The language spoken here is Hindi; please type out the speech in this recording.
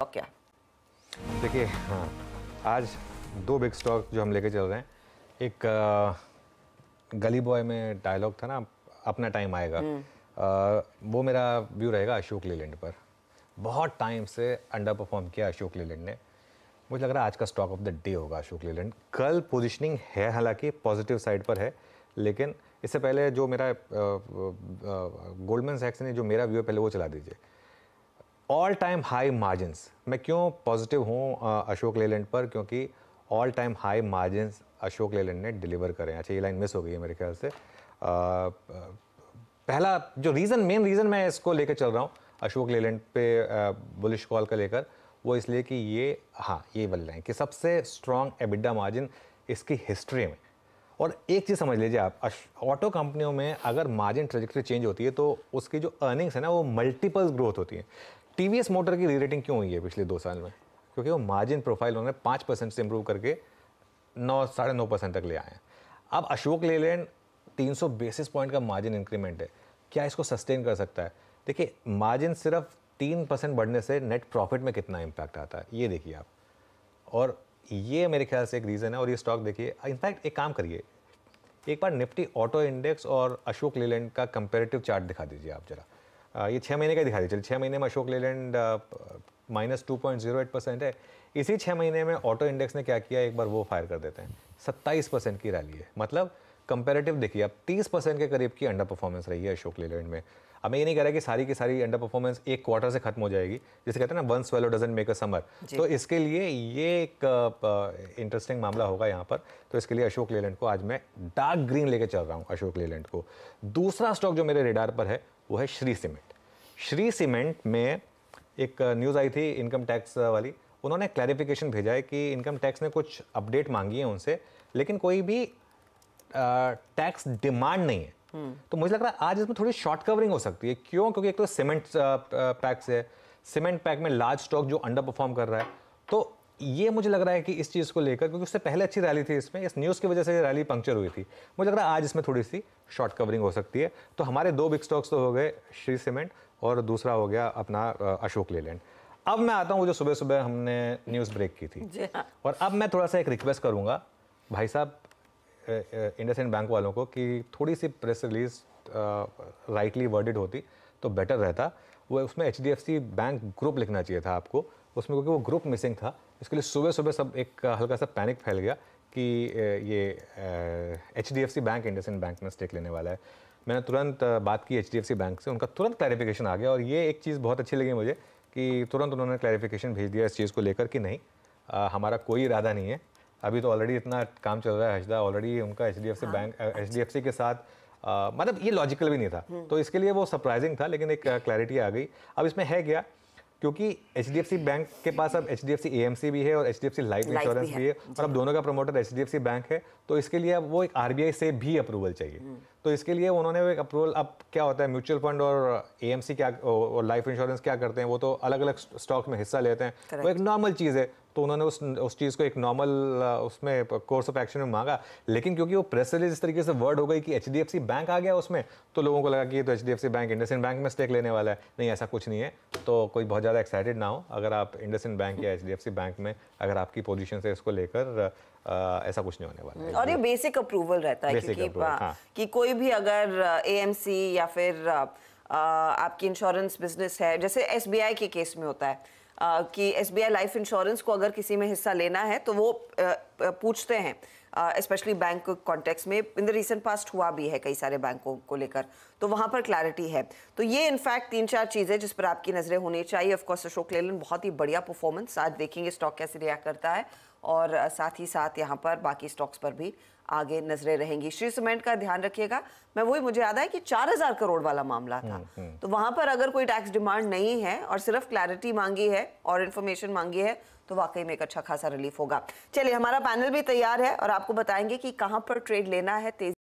और क्या देखिए हाँ आज दो बिग स्टॉक जो हम लेके चल रहे हैं एक आ, गली बॉय में डायलॉग था ना अपना टाइम आएगा आ, हम्म। वो मेरा व्यू रहेगा अशोक लेलैंड पर बहुत टाइम से अंडर परफॉर्म किया अशोक लेलैंड ने मुझे लग रहा है आज का स्टॉक ऑफ द डे होगा अशोक लेलैंड कल पोजिशनिंग है हालांकि पॉजिटिव साइड पर है लेकिन इससे पहले जो मेरा गोल्डमैन सैक्स ने जो मेरा व्यू है पहले वो चला दीजिए ऑल टाइम हाई मार्जिनस मैं क्यों पॉजिटिव हूँ अशोक लेलैंड पर क्योंकि all time high margins Ashok Leyland ने डिलीवर करें अच्छा ये लाइन मिस हो गई है मेरे ख्याल से आ, पहला जो रीज़न मेन रीज़न मैं इसको लेकर चल रहा हूँ अशोक लेलैंड पे बुलिश कॉल का लेकर वो इसलिए कि ये हाँ ये रहे लाइन कि सबसे स्ट्रॉन्ग एबिडा मार्जिन इसकी हिस्ट्री में और एक चीज़ समझ लीजिए आप ऑटो कंपनियों में अगर मार्जिन ट्रेजिक्ट्री चेंज होती है तो उसकी जो अर्निंग्स है ना वो मल्टीपल्स ग्रोथ होती है टीवीएस मोटर की री रेटिंग क्यों हुई है पिछले दो साल में क्योंकि वो मार्जिन प्रोफाइल उन्होंने पाँच परसेंट से इम्प्रूव करके नौ साढ़े नौ परसेंट तक ले आए हैं अब अशोक लेलैंड तीन सौ बेसिस पॉइंट का मार्जिन इंक्रीमेंट है क्या इसको सस्टेन कर सकता है देखिए मार्जिन सिर्फ तीन परसेंट बढ़ने से नेट प्रॉफिट में कितना इम्पैक्ट आता है ये देखिए आप और ये मेरे ख्याल से एक रीज़न है और ये स्टॉक देखिए इनफैक्ट एक काम करिए एक बार निफ्टी ऑटो इंडेक्स और अशोक लेलैंड का कंपेरेटिव चार्ट दिखा दीजिए आप जरा ये छः महीने का दिखा दीजिए चलिए छः महीने में Ashok Leyland minus two point zero eight percent है इसी छः महीने में ऑटो इंडेक्स ने क्या किया एक बार वो फायर कर देते हैं सत्ताईस परसेंट की रैली है मतलब कंपेरेटिव देखिए अब तीस परसेंट के करीब की अंडर परफॉर्मेंस रही है अशोक लेलैंड में अब मैं ये नहीं कह रहा कि सारी की सारी अंडर परफॉर्मेंस एक क्वार्टर से खत्म हो जाएगी जिसे कहते हैं ना one swallow doesn't make a summer तो इसके लिए ये एक इंटरेस्टिंग मामला होगा यहाँ पर तो इसके लिए अशोक लेलैंड को आज मैं डार्क ग्रीन लेकर चल रहा हूँ अशोक लेलैंड को दूसरा स्टॉक जो मेरे रेडार पर है वो है श्री सिमेंट श्री सीमेंट में एक न्यूज़ आई थी इनकम टैक्स वाली उन्होंने क्लैरिफिकेशन भेजा है कि इनकम टैक्स ने कुछ अपडेट मांगी है उनसे लेकिन कोई भी टैक्स डिमांड नहीं है हम्म। तो मुझे लग रहा है आज इसमें थोड़ी शॉर्ट कवरिंग हो सकती है क्यों क्योंकि एक तो सीमेंट पैक्स है सीमेंट पैक में लार्ज स्टॉक जो अंडर परफॉर्म कर रहा है तो ये मुझे लग रहा है कि इस चीज़ को लेकर क्योंकि उससे पहले अच्छी रैली थी इसमें इस न्यूज़ की वजह से रैली पंक्चर हुई थी मुझे लग रहा है आज इसमें थोड़ी सी शॉर्ट कवरिंग हो सकती है तो हमारे दो बिग स्टॉक्स तो हो गए श्री सीमेंट और दूसरा हो गया अपना अशोक लेलैंड अब मैं आता हूँ जो सुबह सुबह हमने न्यूज़ ब्रेक की थी हाँ। और अब मैं थोड़ा सा एक रिक्वेस्ट करूँगा भाई साहब इंडस इंड बैंक वालों को कि थोड़ी सी प्रेस रिलीज राइटली वर्डेड होती तो बेटर रहता वो उसमें एच बैंक ग्रुप लिखना चाहिए था आपको उसमें क्योंकि वो ग्रुप मिसिंग था इसके लिए सुबह सुबह सब एक हल्का सा पैनिक फैल गया कि ये H D F C bank इंड बैंक में स्टेक लेने वाला है मैंने तुरंत बात की H D F C bank से उनका तुरंत क्लैरिफिकेशन आ गया और ये एक चीज़ बहुत अच्छी लगी मुझे कि तुरंत उन्होंने क्लैरिफिकेशन भेज दिया इस चीज़ को लेकर कि नहीं आ, हमारा कोई इरादा नहीं है अभी तो ऑलरेडी इतना काम चल रहा है हजदा ऑलरेडी उनका H D F C bank H D F C के साथ आ, मतलब ये लॉजिकल भी नहीं था हम्म। तो इसके लिए वो सरप्राइजिंग था लेकिन एक क्लैरिटी आ गई अब इसमें है क्या क्योंकि एच बैंक के पास अब एच डी भी है और H D F C life insurance भी है और अब दोनों का प्रमोटर एच डी बैंक है तो इसके लिए अब वो एक आर से भी अप्रूवल चाहिए हम्म। तो इसके लिए उन्होंने एक अप्रूवल अब क्या होता है म्यूचुअल फंड और ए क्या और लाइफ इंश्योरेंस क्या करते हैं वो तो अलग अलग स्टॉक में हिस्सा लेते हैं वो एक नॉर्मल चीज़ है तो उन्होंने उस उस चीज़ को एक नॉर्मल उसमें कोर्स ऑफ एक्शन में मांगा लेकिन क्योंकि वो प्रेस रिलीज इस तरीके से वर्ड हो गई कि एच बैंक आ गया उसमें तो लोगों को लगा कि ये तो एच बैंक इंडसिन बैंक में स्टेक लेने वाला है नहीं ऐसा कुछ नहीं है तो कोई बहुत ज़्यादा एक्साइटेड ना हो अगर आप इंडसिन बैंक या एच बैंक में अगर आपकी पोजिशन से इसको लेकर ऐसा कुछ नहीं होने वाला है और ये बेसिक अप्रूवल रहता है क्योंकि हाँ, हाँ। कि कोई भी अगर ए या फिर आ, आपकी इंश्योरेंस बिजनेस है जैसे एस के केस में होता है कि एस लाइफ इंश्योरेंस को अगर किसी में हिस्सा लेना है तो वो पूछते हैं स्पेशली बैंक कॉन्टेक्स्ट में इन द रिसेंट पास्ट हुआ भी है कई सारे बैंकों को लेकर तो वहाँ पर क्लैरिटी है तो ये इनफैक्ट तीन चार चीज़ें जिस पर आपकी नज़रें होनी चाहिए ऑफकोर्स अशोक लेलन बहुत ही बढ़िया परफॉर्मेंस आज देखेंगे स्टॉक कैसे रिया करता है और साथ ही साथ यहाँ पर बाकी स्टॉक्स पर भी आगे नजरें रहेंगी श्री सीमेंट का ध्यान रखिएगा मैं वही मुझे याद है कि 4000 करोड़ वाला मामला था हम्म, हम्म। तो वहां पर अगर कोई टैक्स डिमांड नहीं है और सिर्फ क्लैरिटी मांगी है और इन्फॉर्मेशन मांगी है तो वाकई में एक अच्छा खासा रिलीफ होगा चलिए हमारा पैनल भी तैयार है और आपको बताएंगे कि कहाँ पर ट्रेड लेना है तेजी